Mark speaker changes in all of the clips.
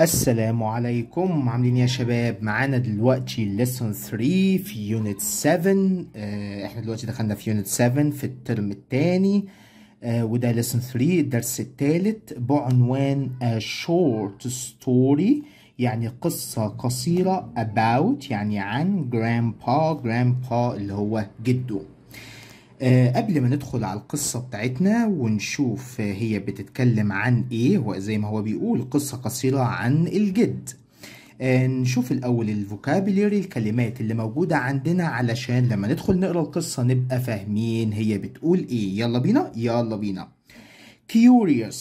Speaker 1: السلام عليكم عاملين يا شباب معانا دلوقتي ليسون 3 في يونت 7 آه احنا دلوقتي دخلنا في يونت 7 في الترم الثاني آه وده ليسون 3 الدرس الثالث بعنوان شورت ستوري يعني قصة قصيرة about يعني عن grandpa grandpa اللي هو جده أه قبل ما ندخل على القصة بتاعتنا ونشوف آه، هي بتتكلم عن ايه وزي ما هو بيقول قصة قصيرة عن الجد أه نشوف الأول الفوكابيلري الكلمات اللي موجودة عندنا علشان لما ندخل نقرأ القصة نبقى فاهمين هي بتقول ايه يلا بينا يلا بينا curious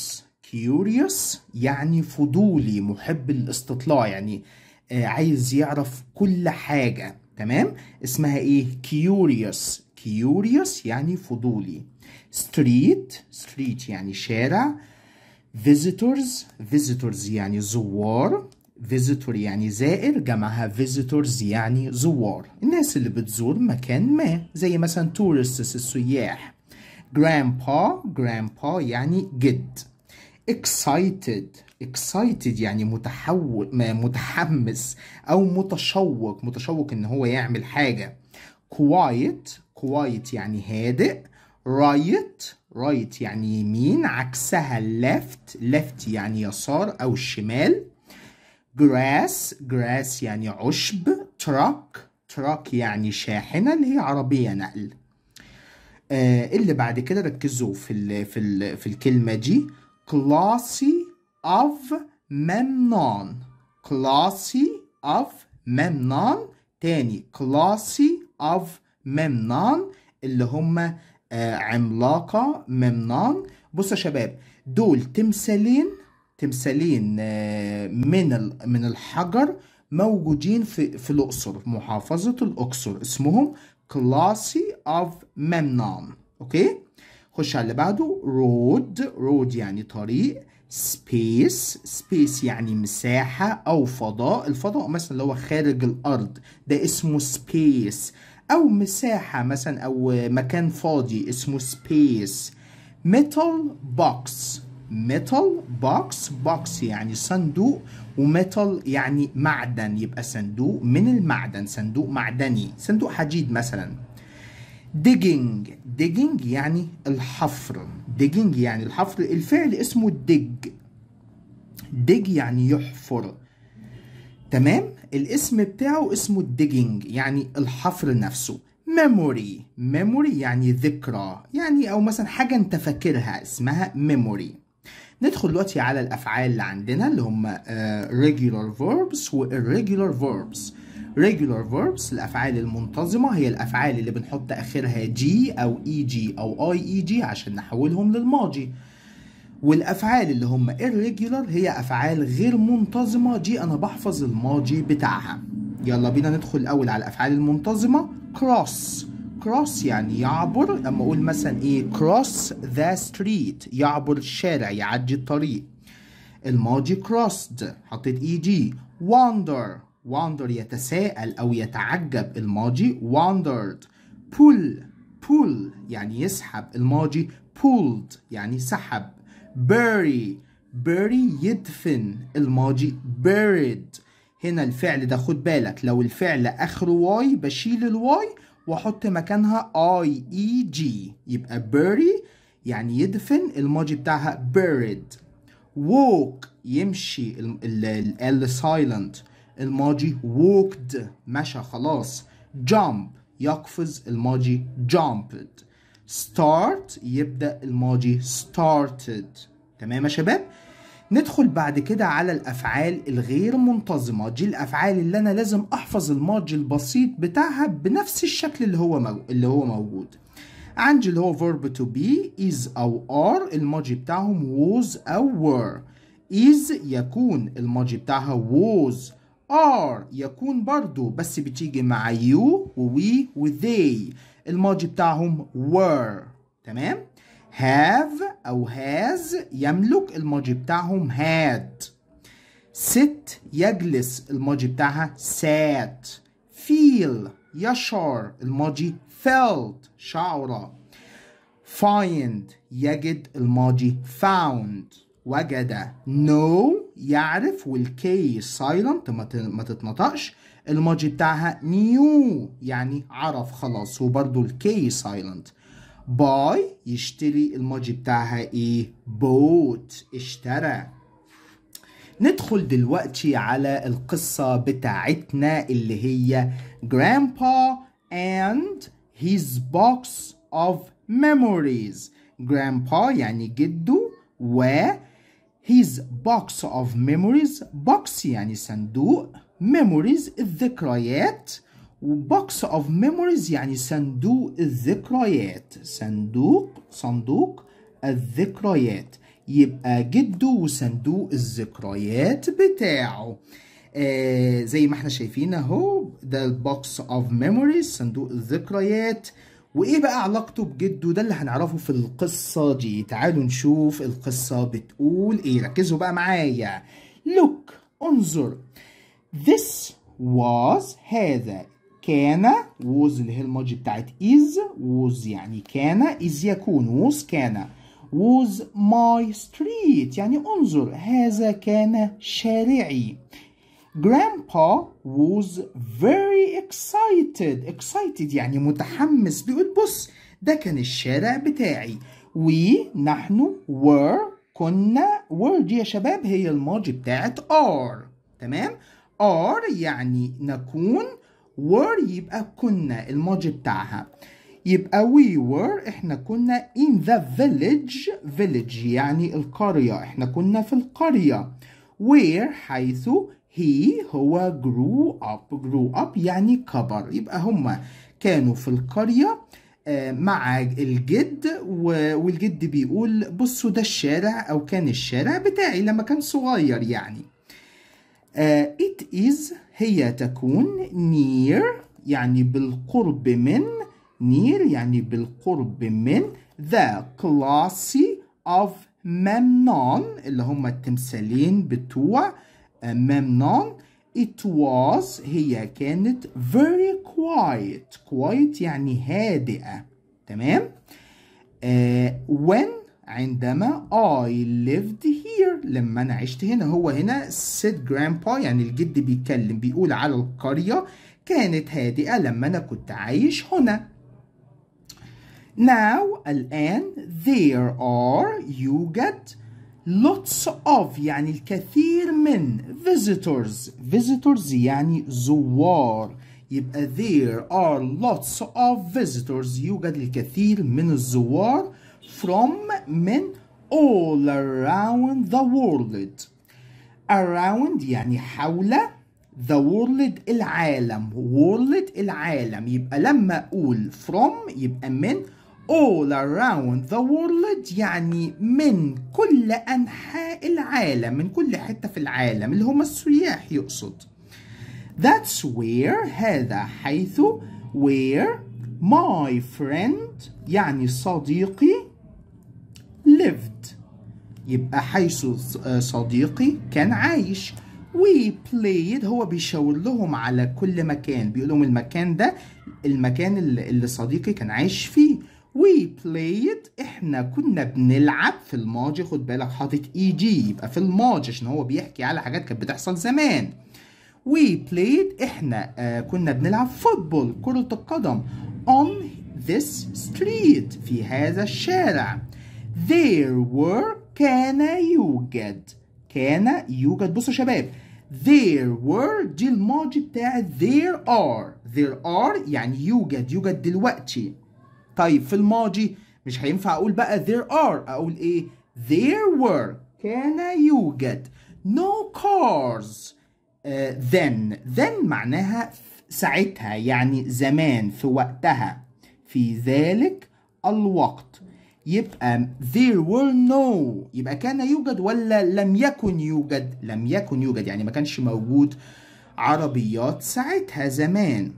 Speaker 1: curious يعني فضولي محب الاستطلاع يعني آه عايز يعرف كل حاجة تمام اسمها ايه curious curious يعني فضولي street street يعني شارع visitors visitors يعني زوار visitor يعني زائر جمعها visitors يعني زوار الناس اللي بتزور مكان ما زي مثلا tourists السياح grandpa grandpa يعني جد excited excited يعني متحو... متحمس او متشوق متشوق ان هو يعمل حاجه quiet كوايت يعني هادئ رايت رايت يعني يمين عكسها left left يعني يسار أو الشمال grass grass يعني عشب truck truck يعني شاحنة اللي هي عربية نقل آه اللي بعد كده ركزوا في الـ في الـ في الكلمة دي classy of memnon classy of memnon تاني classy of ممنان اللي هم آه، عملاقة ممنان بصوا يا شباب دول تمثالين تمثالين آه، من من الحجر موجودين في في الاقصر في محافظه الاقصر اسمهم كلاسي اوف ممنان اوكي خش على اللي بعده رود رود يعني طريق سبيس سبيس يعني مساحه او فضاء الفضاء مثلا اللي هو خارج الارض ده اسمه سبيس او مساحه مثلا او مكان فاضي اسمه سبيس ميتال بوكس ميتال بوكس بوكس يعني صندوق وميتال يعني معدن يبقى صندوق من المعدن صندوق معدني صندوق حديد مثلا digging digging يعني الحفر digging يعني الحفر الفعل اسمه dig dig يعني يحفر تمام الاسم بتاعه اسمه الديجينج يعني الحفر نفسه ميموري ميموري يعني ذكرى يعني او مثلا حاجه انت فاكرها اسمها ميموري ندخل دلوقتي على الافعال اللي عندنا اللي هم آه، regular verbs و irregular verbs regular verbs الافعال المنتظمه هي الافعال اللي بنحط اخرها جي او اي e جي او اي اي جي عشان نحولهم للماضي والافعال اللي هم irregular هي افعال غير منتظمه دي انا بحفظ الماضي بتاعها يلا بينا ندخل الاول على الافعال المنتظمه cross cross يعني يعبر لما اقول مثلا ايه cross the street يعبر الشارع يعدي الطريق الماضي crossed حطيت اي e دي wander wander يتساءل او يتعجب الماضي wandered pull pull يعني يسحب الماضي pulled يعني سحب bury bury يدفن الماضي buried هنا الفعل ده خد بالك لو الفعل اخره واي بشيل الواي واحط مكانها اي اي جي يبقى bury يعني يدفن الماضي بتاعها buried walk يمشي ال silent الماضي walked مشى خلاص jump يقفز الماضي jumped start يبدأ الماضي started تمام يا شباب ندخل بعد كده على الأفعال الغير منتظمة دي الأفعال اللي أنا لازم أحفظ الماضي البسيط بتاعها بنفس الشكل اللي هو مو... اللي هو موجود عندي اللي هو verb to be is أو are الماضي بتاعهم was أو were is يكون الماضي بتاعها was are يكون برضو بس بتيجي مع you و we و they الماضي بتاعهم were تمام have أو has يملك الماضي بتاعهم had sit يجلس الماضي بتاعها sat feel يشعر الماضي felt شعر find يجد الماضي found وجد know يعرف والكي silent ما تتنطقش الماضي بتاعها نيو يعني عرف خلاص وبرده الكي سايلنت باي يشتري الماضي بتاعها ايه بوت اشترى ندخل دلوقتي على القصة بتاعتنا اللي هي Grandpa and his box of memories Grandpa يعني جده و his box of memories box يعني صندوق memories الذكريات وبوكس اوف ميموريز يعني صندوق الذكريات صندوق صندوق الذكريات يبقى جده وصندوق الذكريات بتاعه آه زي ما احنا شايفين اهو ده البوكس اوف ميموريز صندوق الذكريات وايه بقى علاقته بجده ده اللي هنعرفه في القصه دي تعالوا نشوف القصه بتقول ايه ركزوا بقى معايا لوك انظر This was هذا كان was اللي هي الماضي بتاعت is was يعني كان is يكون was كان was my street يعني انظر هذا كان شارعي grandpa was very excited excited يعني متحمس بيقول بص ده كان الشارع بتاعي ونحن were كنا were دي يا شباب هي الماضي بتاعت are تمام are يعني نكون were يبقى كنا الماضي بتاعها يبقى we were احنا كنا in the village village يعني القرية احنا كنا في القرية where حيث he هو grew up grew up يعني كبر يبقى هما كانوا في القرية آه، مع الجد والجد بيقول بصوا ده الشارع او كان الشارع بتاعي لما كان صغير يعني آه، it is هي تكون near يعني بالقرب من near يعني بالقرب من the class of Memnon اللي هم التمثالين بتوع Memnon آه، it was هي كانت very quiet quiet يعني هادئة تمام uh, when عندما I lived here لما أنا عشت هنا هو هنا said grandpa يعني الجد بيتكلم بيقول على القرية كانت هادئة لما أنا كنت عايش هنا Now الآن there are يوجد lots of يعني الكثير من visitors visitors يعني زوار يبقى there are lots of visitors يوجد الكثير من الزوار from من all around the world around يعني حول the world العالم world العالم يبقى لما أقول from يبقى من all around the world يعني من كل أنحاء العالم من كل حتة في العالم اللي هم السياح يقصد That's where هذا حيث where my friend يعني صديقي يبقى حيث آه، صديقي كان عايش وي بلايد هو بيشاور لهم على كل مكان بيقول لهم المكان ده المكان اللي صديقي كان عايش فيه وي بلايد احنا كنا بنلعب في الماضي خد بالك حاطط اي e جي يبقى في الماضي عشان هو بيحكي على حاجات كانت بتحصل زمان وي بلايد احنا آه كنا بنلعب فوتبول كرة القدم on this street في هذا الشارع there were كان يوجد كان يوجد بصوا يا شباب there were دي الماضي بتاع there are there are يعني يوجد يوجد دلوقتي طيب في الماضي مش هينفع اقول بقى there are اقول ايه there were كان يوجد no cars uh, then then معناها ساعتها يعني زمان في وقتها في ذلك الوقت يبقى there were no يبقى كان يوجد ولا لم يكن يوجد لم يكن يوجد يعني ما كانش موجود عربيات ساعتها زمان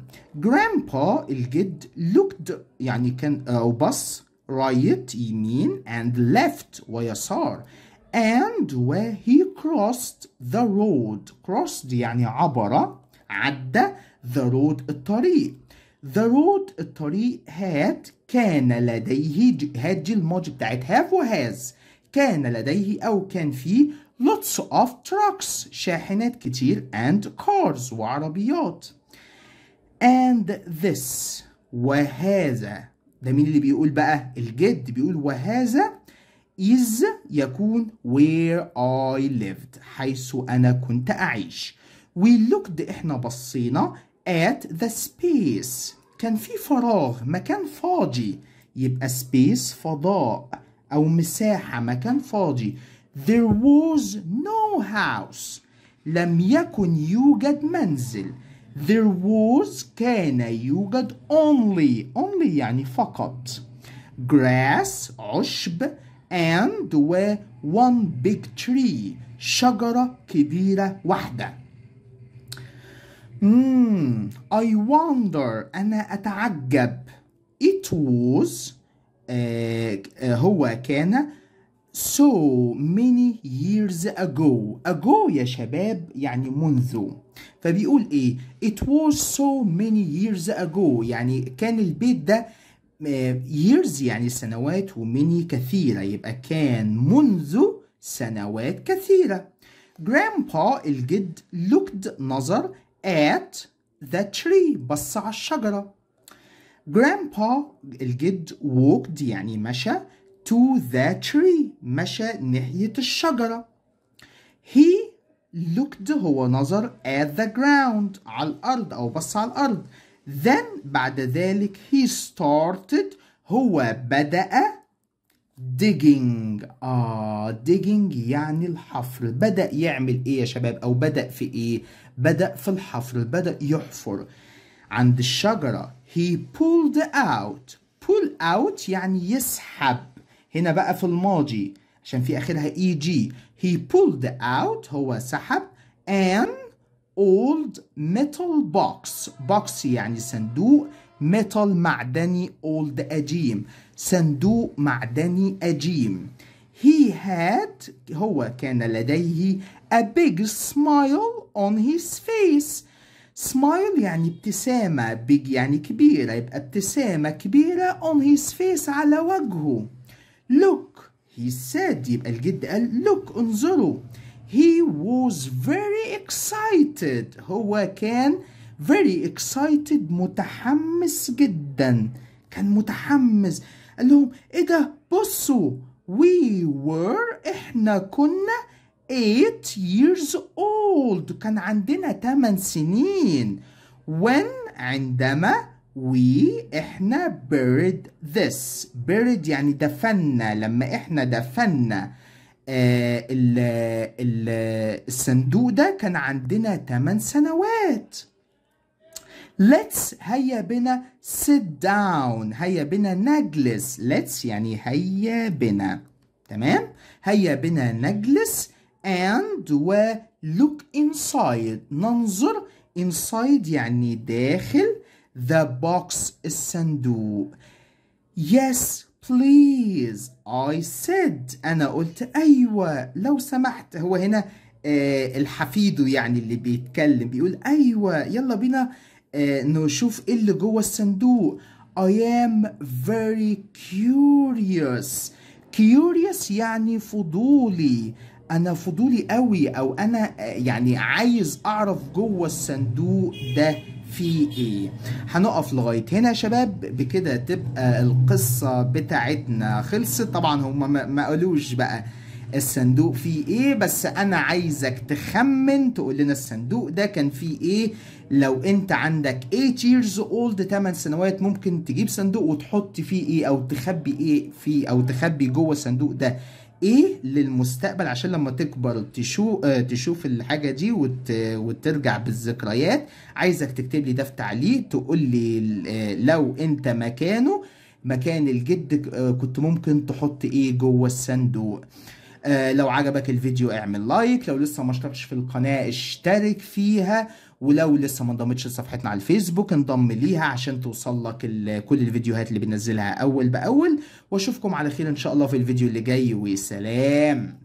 Speaker 1: grandpa الجد looked يعني كان آه، أو بص right يمين and left ويسار and where he crossed the road crossed يعني عبر عدى the road الطريق The road الطريق had كان لديه had دي الموج بتاعت have و has كان لديه أو كان فيه lots of trucks شاحنات كتير and cars وعربيات and this وهذا ده مين اللي بيقول بقى الجد بيقول وهذا is يكون where I lived حيث أنا كنت أعيش we looked إحنا بصينا at the space كان في فراغ مكان فاضي يبقى space فضاء أو مساحة مكان فاضي there was no house لم يكن يوجد منزل there was كان يوجد only only يعني فقط grass عشب and و one big tree شجرة كبيرة واحدة مم. Hmm, I wonder أنا أتعجب It was آه، آه، هو كان so many years ago ago يا شباب يعني منذ فبيقول ايه it was so many years ago يعني كان البيت ده آه، years يعني سنوات ومني كثيرة يبقى كان منذ سنوات كثيرة grandpa الجد looked نظر at the tree بص على الشجرة grandpa الجد walked يعني مشى to the tree مشى ناحية الشجرة he looked هو نظر at the ground على الأرض أو بص على الأرض then بعد ذلك he started هو بدأ digging آه digging يعني الحفر بدأ يعمل إيه يا شباب أو بدأ في إيه بدأ في الحفر بدأ يحفر عند الشجرة he pulled out pull out يعني يسحب هنا بقى في الماضي عشان في آخرها اي e جي he pulled out هو سحب an old metal box box يعني صندوق metal معدني old قديم صندوق معدني قديم he had هو كان لديه a big smile on his face smile يعني ابتسامة big يعني كبيرة يبقى ابتسامة كبيرة on his face على وجهه look he said يبقى الجد قال look انظروا he was very excited هو كان very excited متحمس جدا كان متحمس قال لهم ايه ده بصوا we were احنا كنا 8 years old كان عندنا 8 سنين when عندما we احنا buried this buried يعني دفنا لما احنا دفنا آه الصندوق ده كان عندنا 8 سنوات let's هيا بنا sit down هيا بنا نجلس let's يعني هيا بنا تمام هيا بنا نجلس and و look inside ننظر inside يعني داخل the box الصندوق yes please I said أنا قلت أيوة لو سمحت هو هنا آه الحفيد يعني اللي بيتكلم بيقول أيوة يلا بينا آه نشوف إيه اللي جوه الصندوق I am very curious curious يعني فضولي انا فضولي قوي او انا يعني عايز اعرف جوه الصندوق ده في ايه هنقف لغايه هنا يا شباب بكده تبقى القصه بتاعتنا خلصت طبعا هم ما قالوش بقى الصندوق فيه ايه بس انا عايزك تخمن تقول لنا الصندوق ده كان فيه ايه لو انت عندك 8 years old 8 سنوات ممكن تجيب صندوق وتحط فيه ايه او تخبي ايه فيه او تخبي جوه الصندوق ده ايه للمستقبل عشان لما تكبر تشوف آه، تشوف الحاجه دي وت... وترجع بالذكريات عايزك تكتب لي ده في تعليق تقول لي آه، لو انت مكانه مكان الجد آه، كنت ممكن تحط ايه جوه الصندوق لو عجبك الفيديو اعمل لايك لو لسه ما اشتركتش في القناه اشترك فيها ولو لسه ما انضمتش لصفحتنا على الفيسبوك انضم ليها عشان توصل لك كل الفيديوهات اللي بنزلها اول باول واشوفكم على خير ان شاء الله في الفيديو اللي جاي وسلام